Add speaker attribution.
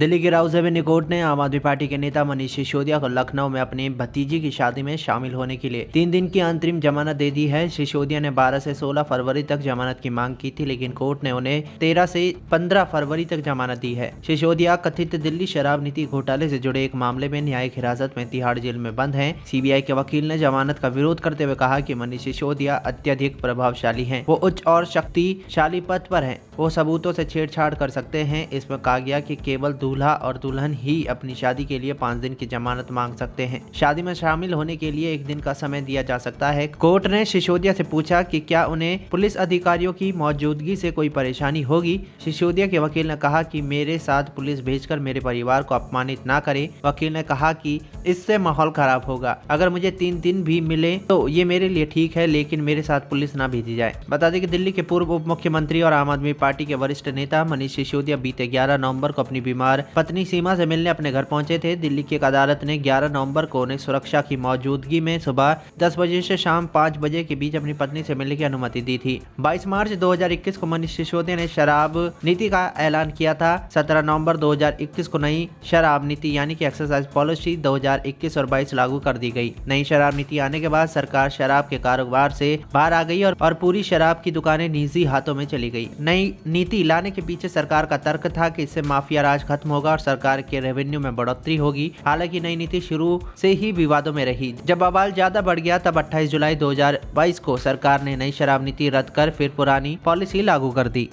Speaker 1: Delhi Rouse राउजबिन court ने आम आदमी पार्टी के नेता मनीष सिसोदिया को लखनऊ में अपने भतीजी की शादी में शामिल होने के लिए तीन दिन की अंतरिम जमानत दे दी है सिसोदिया ने 12 से 16 फरवरी तक जमानत की मांग की थी लेकिन कोर्ट ने उन्हें 13 से 15 फरवरी तक जमानत दी है सिसोदिया कथित दिल्ली शराब नीति घोटाले ऐसी जुड़े एक मामले में न्यायिक हिरासत में तिहाड़ जेल में बंद है सी के वकील ने जमानत का विरोध करते हुए कहा की मनीष सिसोदिया अत्यधिक प्रभावशाली है वो उच्च और शक्तिशाली पद पर है वो सबूतों ऐसी छेड़छाड़ कर सकते हैं इसमें कहा गया की केवल दूल्हा और दुल्हन ही अपनी शादी के लिए पाँच दिन की जमानत मांग सकते हैं शादी में शामिल होने के लिए एक दिन का समय दिया जा सकता है कोर्ट ने सिसोदिया से पूछा कि क्या उन्हें पुलिस अधिकारियों की मौजूदगी से कोई परेशानी होगी सिसोदिया के वकील ने कहा कि मेरे साथ पुलिस भेजकर मेरे परिवार को अपमानित ना करे वकील ने कहा कि इससे माहौल खराब होगा अगर मुझे तीन दिन भी मिले तो ये मेरे लिए ठीक है लेकिन मेरे साथ पुलिस ना भेजी जाए बता दें कि दिल्ली के पूर्व उप मुख्यमंत्री और आम आदमी पार्टी के वरिष्ठ नेता मनीष सिसोदिया बीते ग्यारह नवम्बर को अपनी बीमार कुमार पत्नी सीमा से मिलने अपने घर पहुंचे थे दिल्ली की एक अदालत ने 11 नवंबर को उन्हें सुरक्षा की मौजूदगी में सुबह 10 बजे से शाम 5 बजे के बीच अपनी पत्नी से मिलने की अनुमति दी थी 22 मार्च 2021 को मनीष सिसोदिया ने शराब नीति का ऐलान किया था 17 नवंबर 2021 को नई शराब नीति यानी की एक्सरसाइज पॉलिसी दो और बाईस लागू कर दी गयी नई शराब नीति आने के बाद सरकार शराब के कारोबार ऐसी बाहर आ गयी और, पूरी शराब की दुकानें निजी हाथों में चली गयी नई नीति लाने के पीछे सरकार का तर्क था कि इससे माफिया राज खत्म खत्म होगा और सरकार के रेवेन्यू में बढ़ोतरी होगी हालांकि नई नीति शुरू से ही विवादों में रही जब बवाल ज्यादा बढ़ गया तब 28 जुलाई 2022 को सरकार ने नई शराब नीति रद्द कर फिर पुरानी पॉलिसी लागू कर दी